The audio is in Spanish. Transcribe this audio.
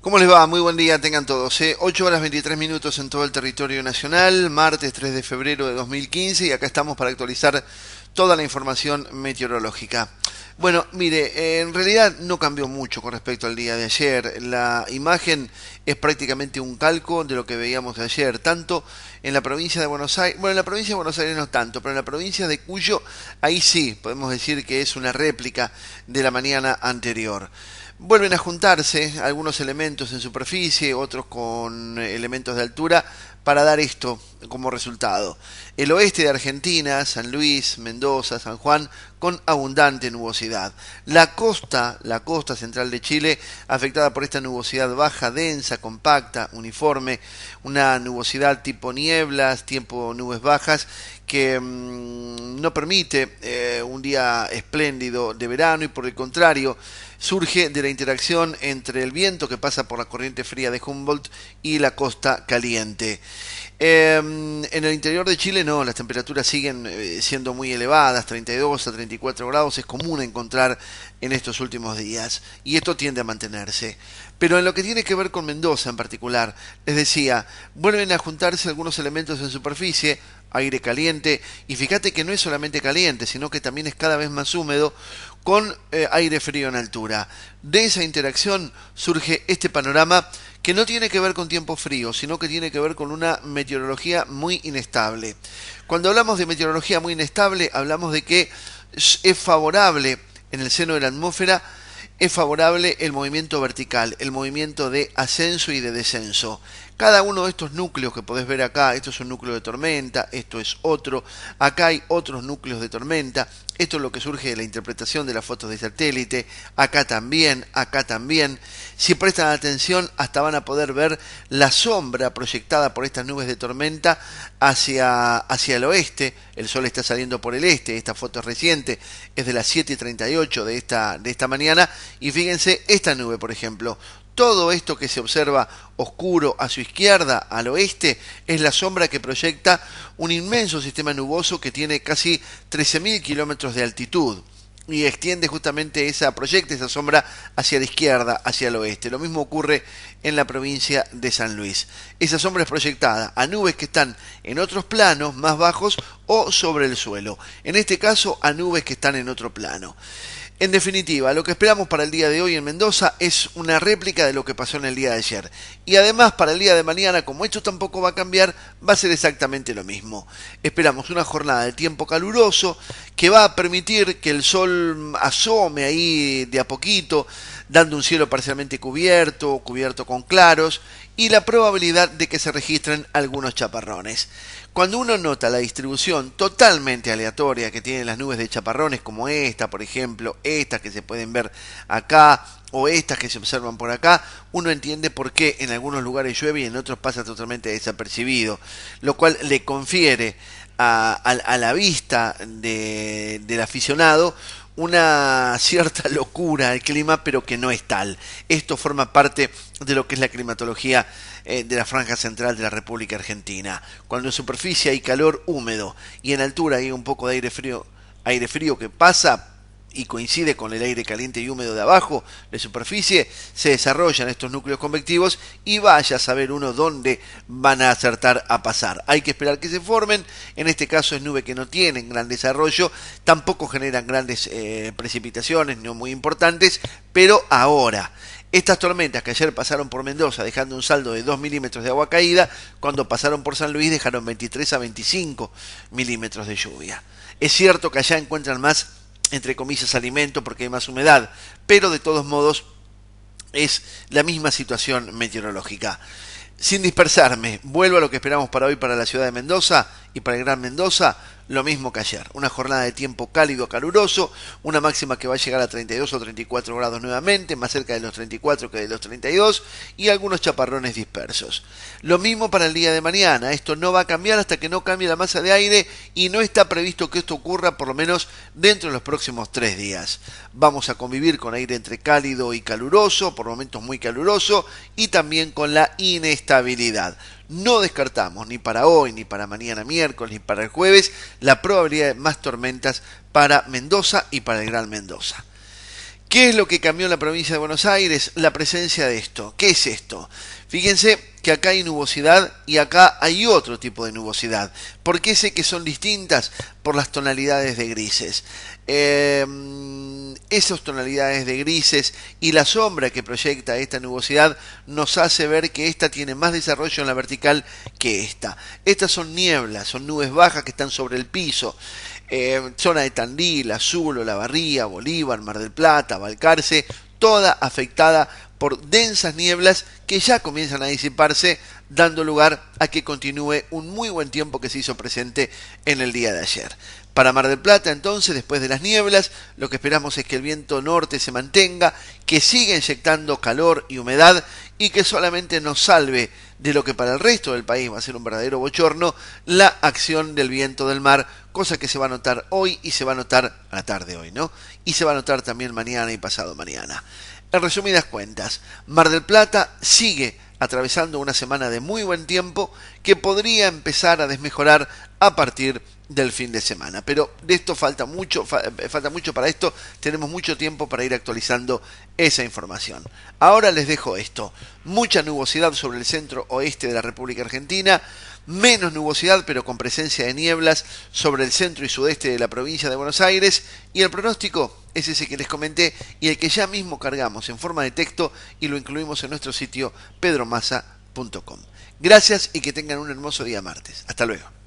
¿Cómo les va? Muy buen día, tengan todos. ¿eh? Ocho 8 horas 23 minutos en todo el territorio nacional, martes 3 de febrero de 2015 y acá estamos para actualizar toda la información meteorológica. Bueno, mire, en realidad no cambió mucho con respecto al día de ayer. La imagen es prácticamente un calco de lo que veíamos de ayer, tanto en la provincia de Buenos Aires, bueno, en la provincia de Buenos Aires no tanto, pero en la provincia de Cuyo, ahí sí, podemos decir que es una réplica de la mañana anterior. Vuelven a juntarse algunos elementos en superficie, otros con elementos de altura, para dar esto, como resultado. El oeste de Argentina, San Luis, Mendoza, San Juan, con abundante nubosidad. La costa, la costa central de Chile, afectada por esta nubosidad baja, densa, compacta, uniforme, una nubosidad tipo nieblas, tiempo nubes bajas, que mm, no permite eh, un día espléndido de verano y por el contrario, surge de la interacción entre el viento que pasa por la corriente fría de Humboldt y la costa caliente. Em, Em, en el interior de Chile no, las temperaturas siguen eh, siendo muy elevadas, 32 a 34 grados es común encontrar en estos últimos días y esto tiende a mantenerse. Pero en lo que tiene que ver con Mendoza en particular, les decía, vuelven a juntarse algunos elementos en superficie, aire caliente, y fíjate que no es solamente caliente, sino que también es cada vez más húmedo, con eh, aire frío en altura. De esa interacción surge este panorama que no tiene que ver con tiempo frío, sino que tiene que ver con una meteorología muy inestable. Cuando hablamos de meteorología muy inestable, hablamos de que es favorable en el seno de la atmósfera, es favorable el movimiento vertical, el movimiento de ascenso y de descenso. Cada uno de estos núcleos que podés ver acá, esto es un núcleo de tormenta, esto es otro, acá hay otros núcleos de tormenta, esto es lo que surge de la interpretación de las fotos de satélite, acá también, acá también. Si prestan atención, hasta van a poder ver la sombra proyectada por estas nubes de tormenta hacia, hacia el oeste. El sol está saliendo por el este, esta foto es reciente, es de las 7.38 de esta, de esta mañana. Y fíjense esta nube, por ejemplo, todo esto que se observa oscuro a su izquierda, al oeste, es la sombra que proyecta un inmenso sistema nuboso que tiene casi 13.000 kilómetros de altitud y extiende justamente esa, proyecta esa sombra hacia la izquierda, hacia el oeste. Lo mismo ocurre en la provincia de San Luis. Esa sombra es proyectada a nubes que están en otros planos más bajos o sobre el suelo. En este caso, a nubes que están en otro plano. En definitiva, lo que esperamos para el día de hoy en Mendoza es una réplica de lo que pasó en el día de ayer. Y además para el día de mañana, como esto tampoco va a cambiar, va a ser exactamente lo mismo. Esperamos una jornada de tiempo caluroso que va a permitir que el sol asome ahí de a poquito, dando un cielo parcialmente cubierto o cubierto con claros y la probabilidad de que se registren algunos chaparrones. Cuando uno nota la distribución totalmente aleatoria que tienen las nubes de chaparrones, como esta, por ejemplo, estas que se pueden ver acá, o estas que se observan por acá, uno entiende por qué en algunos lugares llueve y en otros pasa totalmente desapercibido, lo cual le confiere a, la vista del aficionado una cierta locura el clima, pero que no es tal. Esto forma parte de lo que es la climatología eh, de la franja central de la República Argentina. Cuando en superficie hay calor húmedo y en altura hay un poco de aire frío, aire frío que pasa, y coincide con el aire caliente y húmedo de abajo de superficie, se desarrollan estos núcleos convectivos y vaya a saber uno dónde van a acertar a pasar. Hay que esperar que se formen, en este caso es nube que no tienen gran desarrollo, tampoco generan grandes eh, precipitaciones, no muy importantes, pero ahora. Estas tormentas que ayer pasaron por Mendoza dejando un saldo de 2 milímetros de agua caída, cuando pasaron por San Luis dejaron 23 a 25 milímetros de lluvia. Es cierto que allá encuentran más entre comillas, alimento porque hay más humedad, pero de todos modos es la misma situación meteorológica. Sin dispersarme, vuelvo a lo que esperamos para hoy para la ciudad de Mendoza y para el Gran Mendoza lo mismo que ayer. Una jornada de tiempo cálido, caluroso, una máxima que va a llegar a 32 o 34 grados nuevamente, más cerca de los 34 que de los 32, y algunos chaparrones dispersos. Lo mismo para el día de mañana, esto no va a cambiar hasta que no cambie la masa de aire y no está previsto que esto ocurra por lo menos dentro de los próximos tres días. Vamos a convivir con aire entre cálido y caluroso, por momentos muy caluroso, y también con la inestabilidad no descartamos ni para hoy, ni para mañana miércoles, ni para el jueves la probabilidad de más tormentas para Mendoza y para el Gran Mendoza. ¿Qué es lo que cambió en la provincia de Buenos Aires? La presencia de esto. ¿Qué es esto? Fíjense, que acá hay nubosidad y acá hay otro tipo de nubosidad. ¿Por qué sé que son distintas por las tonalidades de grises. Em, esas tonalidades de grises y la sombra que proyecta esta nubosidad nos hace ver que esta tiene más desarrollo en la vertical que esta. Estas son nieblas, son nubes bajas que están sobre el piso. Em, zona de Tandil, Azul, La Barría, Bolívar, Mar del Plata, Balcarce, toda afectada por densas nieblas que ya comienzan a disiparse, dando lugar a que continúe un muy buen tiempo que se hizo presente en el día de ayer. Para Mar del Plata, entonces, después de las nieblas, lo que esperamos es que el viento norte se mantenga, que siga inyectando calor y humedad y que solamente nos salve de lo que para el resto del país va a ser un verdadero bochorno, la acción del viento del mar, cosa que se va a notar hoy y se va a notar a la tarde hoy, ¿no? Y se va a notar también mañana y pasado mañana. En resumidas cuentas, Mar del Plata sigue atravesando una semana de muy buen tiempo que podría empezar a desmejorar a partir de del fin de semana. Pero de esto falta mucho, eh, falta mucho para esto, tenemos mucho tiempo para ir actualizando esa información. Ahora les dejo esto, mucha nubosidad sobre el centro oeste de la República Argentina, menos nubosidad pero con presencia de nieblas sobre el centro y sudeste de la provincia de Buenos Aires y el pronóstico es ese que les comenté y el que ya mismo cargamos en forma de texto y lo incluimos en nuestro sitio pedromasa.com. Gracias y que tengan un hermoso día martes. Hasta luego.